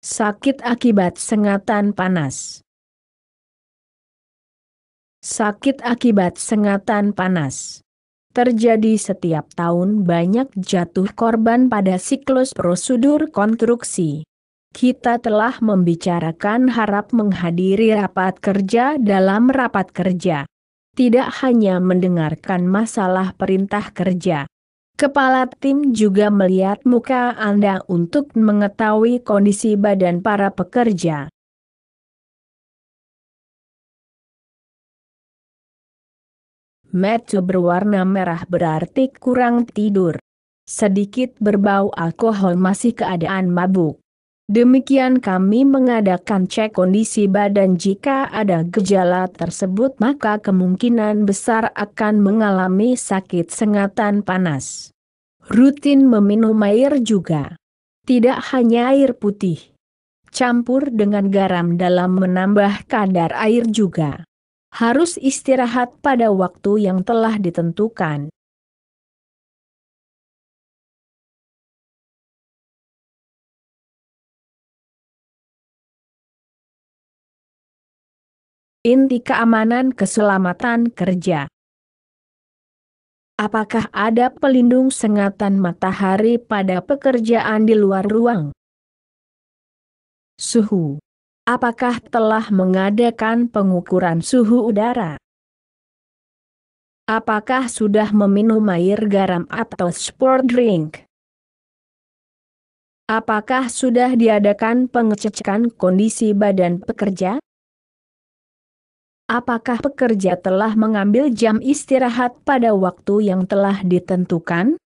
Sakit akibat sengatan panas. Sakit akibat sengatan panas terjadi setiap tahun banyak jatuh korban pada siklus prosedur konstruksi. Kita telah membicarakan harap menghadiri rapat kerja dalam rapat kerja. Tidak hanya mendengarkan masalah perintah kerja, Kepala tim juga melihat muka Anda untuk mengetahui kondisi badan para pekerja. Metu berwarna merah berarti kurang tidur. Sedikit berbau alkohol masih keadaan mabuk. Demikian kami mengadakan cek kondisi badan jika ada gejala tersebut maka kemungkinan besar akan mengalami sakit sengatan panas. Rutin meminum air juga. Tidak hanya air putih. Campur dengan garam dalam menambah kadar air juga. Harus istirahat pada waktu yang telah ditentukan. Inti keamanan keselamatan kerja. Apakah ada pelindung sengatan matahari pada pekerjaan di luar ruang? Suhu. Apakah telah mengadakan pengukuran suhu udara? Apakah sudah meminum air garam atau sport drink? Apakah sudah diadakan pengecekan kondisi badan pekerja? apakah pekerja telah mengambil jam istirahat pada waktu yang telah ditentukan?